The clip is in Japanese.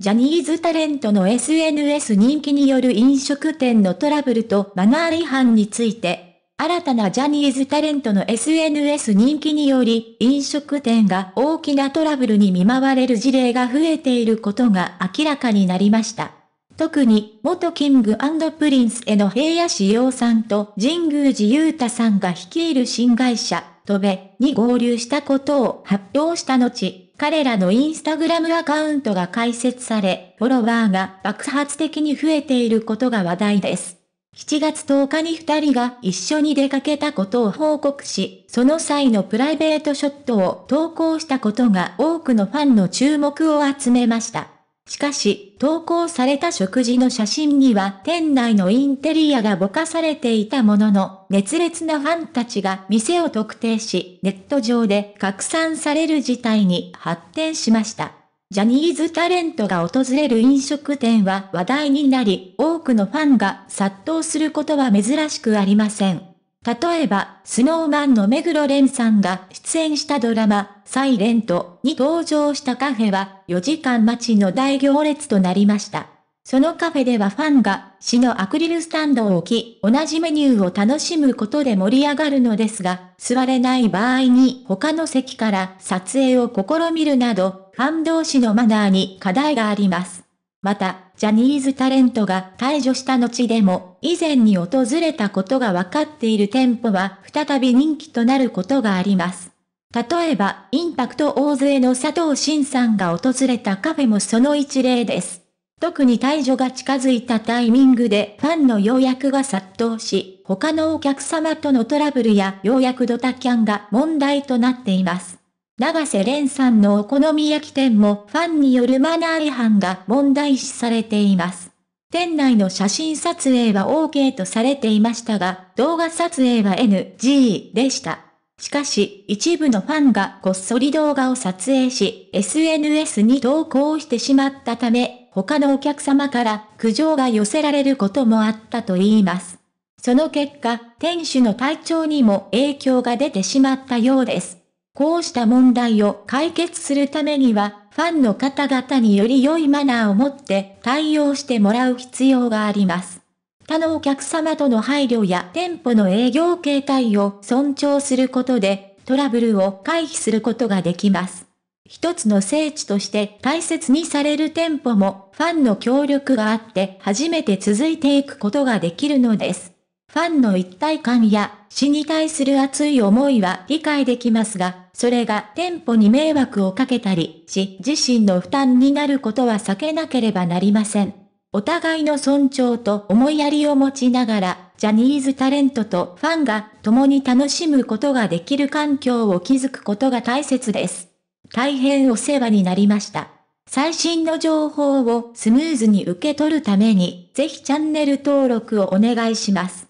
ジャニーズタレントの SNS 人気による飲食店のトラブルとマナー違反について、新たなジャニーズタレントの SNS 人気により、飲食店が大きなトラブルに見舞われる事例が増えていることが明らかになりました。特に、元キングプリンスへの平野志耀さんと神宮寺勇太さんが率いる新会社、トベに合流したことを発表した後、彼らのインスタグラムアカウントが開設され、フォロワーが爆発的に増えていることが話題です。7月10日に2人が一緒に出かけたことを報告し、その際のプライベートショットを投稿したことが多くのファンの注目を集めました。しかし、投稿された食事の写真には店内のインテリアがぼかされていたものの、熱烈なファンたちが店を特定し、ネット上で拡散される事態に発展しました。ジャニーズタレントが訪れる飲食店は話題になり、多くのファンが殺到することは珍しくありません。例えば、スノーマンの目黒蓮さんが出演したドラマ、サイレントに登場したカフェは、4時間待ちの大行列となりました。そのカフェではファンが、市のアクリルスタンドを置き、同じメニューを楽しむことで盛り上がるのですが、座れない場合に他の席から撮影を試みるなど、ファン同士のマナーに課題があります。また、ジャニーズタレントが解除した後でも、以前に訪れたことが分かっている店舗は再び人気となることがあります。例えば、インパクト大勢の佐藤慎さんが訪れたカフェもその一例です。特に退場が近づいたタイミングでファンの要約が殺到し、他のお客様とのトラブルや要約ドタキャンが問題となっています。長瀬廉さんのお好み焼き店もファンによるマナー違反が問題視されています。店内の写真撮影は OK とされていましたが、動画撮影は NG でした。しかし、一部のファンがこっそり動画を撮影し、SNS に投稿してしまったため、他のお客様から苦情が寄せられることもあったといいます。その結果、店主の体調にも影響が出てしまったようです。こうした問題を解決するためには、ファンの方々により良いマナーを持って対応してもらう必要があります。他のお客様との配慮や店舗の営業形態を尊重することで、トラブルを回避することができます。一つの聖地として大切にされる店舗もファンの協力があって初めて続いていくことができるのです。ファンの一体感や死に対する熱い思いは理解できますが、それが店舗に迷惑をかけたりし、自身の負担になることは避けなければなりません。お互いの尊重と思いやりを持ちながら、ジャニーズタレントとファンが共に楽しむことができる環境を築くことが大切です。大変お世話になりました。最新の情報をスムーズに受け取るために、ぜひチャンネル登録をお願いします。